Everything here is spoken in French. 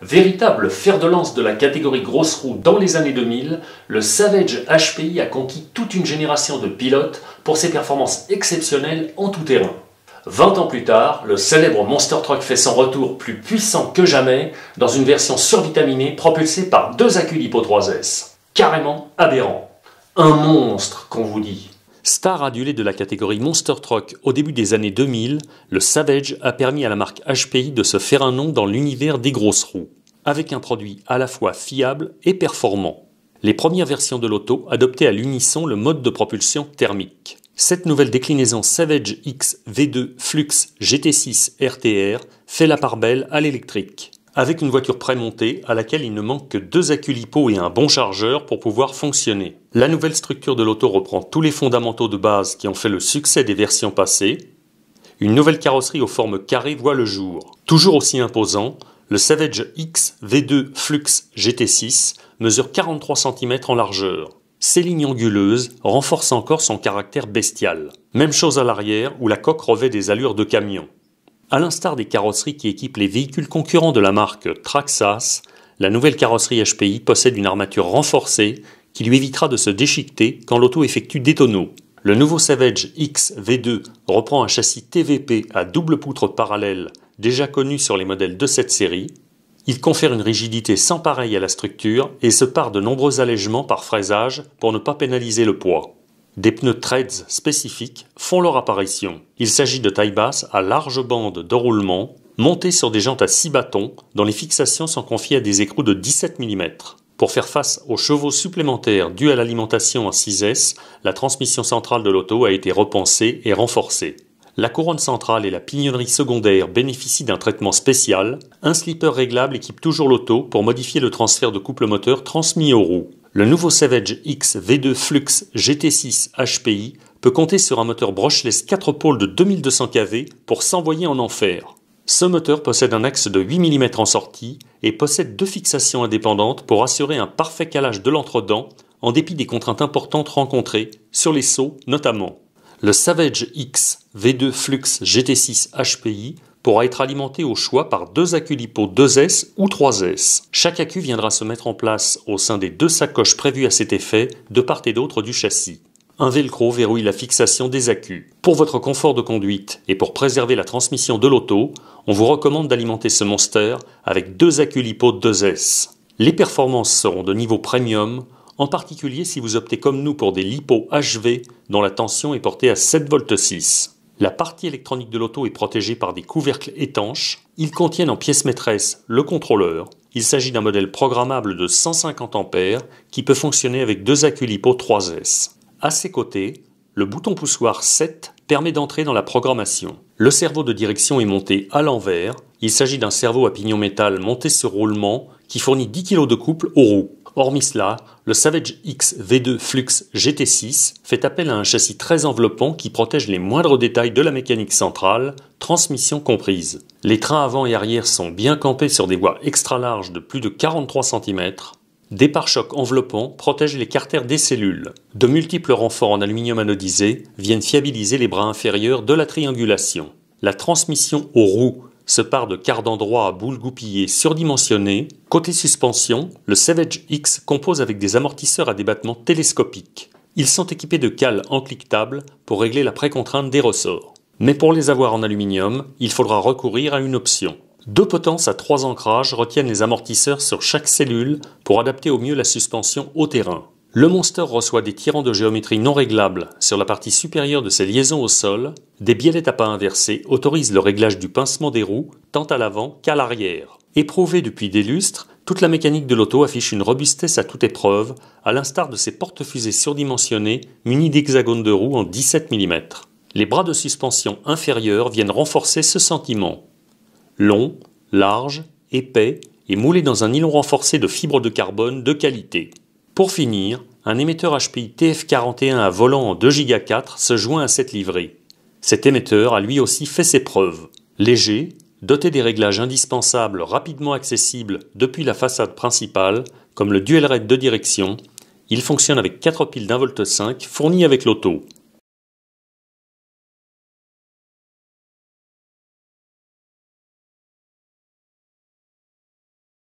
Véritable fer de lance de la catégorie grosse roue dans les années 2000, le Savage HPI a conquis toute une génération de pilotes pour ses performances exceptionnelles en tout terrain. 20 ans plus tard, le célèbre Monster Truck fait son retour plus puissant que jamais dans une version survitaminée propulsée par deux accus d'hypo 3S. Carrément aberrant. Un monstre, qu'on vous dit. Star adulé de la catégorie Monster Truck au début des années 2000, le Savage a permis à la marque HPI de se faire un nom dans l'univers des grosses roues avec un produit à la fois fiable et performant. Les premières versions de l'auto adoptaient à l'unisson le mode de propulsion thermique. Cette nouvelle déclinaison Savage X V2 Flux GT6 RTR fait la part belle à l'électrique, avec une voiture prémontée à laquelle il ne manque que deux acculipots et un bon chargeur pour pouvoir fonctionner. La nouvelle structure de l'auto reprend tous les fondamentaux de base qui ont fait le succès des versions passées. Une nouvelle carrosserie aux formes carrées voit le jour. Toujours aussi imposant, le Savage X V2 Flux GT6 mesure 43 cm en largeur. Ses lignes anguleuses renforcent encore son caractère bestial. Même chose à l'arrière où la coque revêt des allures de camion. À l'instar des carrosseries qui équipent les véhicules concurrents de la marque Traxas, la nouvelle carrosserie HPI possède une armature renforcée qui lui évitera de se déchiqueter quand l'auto effectue des tonneaux. Le nouveau Savage X V2 reprend un châssis TVP à double poutre parallèle déjà connu sur les modèles de cette série, il confère une rigidité sans pareille à la structure et se part de nombreux allègements par fraisage pour ne pas pénaliser le poids. Des pneus treads spécifiques font leur apparition. Il s'agit de tailles basses à large bande de roulement, montées sur des jantes à 6 bâtons, dont les fixations sont confiées à des écrous de 17 mm. Pour faire face aux chevaux supplémentaires dus à l'alimentation en 6S, la transmission centrale de l'auto a été repensée et renforcée la couronne centrale et la pignonnerie secondaire bénéficient d'un traitement spécial. Un slipper réglable équipe toujours l'auto pour modifier le transfert de couple moteur transmis aux roues. Le nouveau Savage X V2 Flux GT6 HPI peut compter sur un moteur brushless 4 pôles de 2200 kV pour s'envoyer en enfer. Ce moteur possède un axe de 8 mm en sortie et possède deux fixations indépendantes pour assurer un parfait calage de l'entredent en dépit des contraintes importantes rencontrées, sur les sauts notamment le Savage X V2 Flux GT6 HPI pourra être alimenté au choix par deux lipo 2S ou 3S. Chaque accu viendra se mettre en place au sein des deux sacoches prévues à cet effet de part et d'autre du châssis. Un velcro verrouille la fixation des accus. Pour votre confort de conduite et pour préserver la transmission de l'auto, on vous recommande d'alimenter ce monster avec deux accus 2S. Les performances seront de niveau premium en particulier si vous optez comme nous pour des LiPo HV dont la tension est portée à 7,6 V. La partie électronique de l'auto est protégée par des couvercles étanches. Ils contiennent en pièce maîtresse le contrôleur. Il s'agit d'un modèle programmable de 150 A qui peut fonctionner avec deux accus LiPo 3S. À ses côtés, le bouton poussoir 7 permet d'entrer dans la programmation. Le cerveau de direction est monté à l'envers. Il s'agit d'un cerveau à pignon métal monté sur roulement qui fournit 10 kg de couple aux roues. Hormis cela, le Savage X V2 Flux GT6 fait appel à un châssis très enveloppant qui protège les moindres détails de la mécanique centrale, transmission comprise. Les trains avant et arrière sont bien campés sur des voies extra larges de plus de 43 cm. Des pare-chocs enveloppants protègent les cartères des cellules. De multiples renforts en aluminium anodisé viennent fiabiliser les bras inférieurs de la triangulation. La transmission aux roues se part de quart d'endroit à boules goupillées surdimensionnées. Côté suspension, le Savage X compose avec des amortisseurs à débattement télescopique. Ils sont équipés de cales encliquetables pour régler la précontrainte des ressorts. Mais pour les avoir en aluminium, il faudra recourir à une option. Deux potences à trois ancrages retiennent les amortisseurs sur chaque cellule pour adapter au mieux la suspension au terrain. Le monster reçoit des tirants de géométrie non réglables sur la partie supérieure de ses liaisons au sol, des biellettes à pas inversés autorisent le réglage du pincement des roues tant à l'avant qu'à l'arrière. Éprouvée depuis des lustres, toute la mécanique de l'auto affiche une robustesse à toute épreuve, à l'instar de ses porte-fusées surdimensionnées munies d'hexagones de roues en 17 mm. Les bras de suspension inférieurs viennent renforcer ce sentiment. Long, large, épais et moulé dans un nylon renforcé de fibres de carbone de qualité. Pour finir, un émetteur HPI TF41 à volant en 2 ,4 se joint à cette livrée. Cet émetteur a lui aussi fait ses preuves. Léger, doté des réglages indispensables rapidement accessibles depuis la façade principale, comme le dual raid de direction, il fonctionne avec 4 piles d'1,5 V 5 fournies avec l'auto.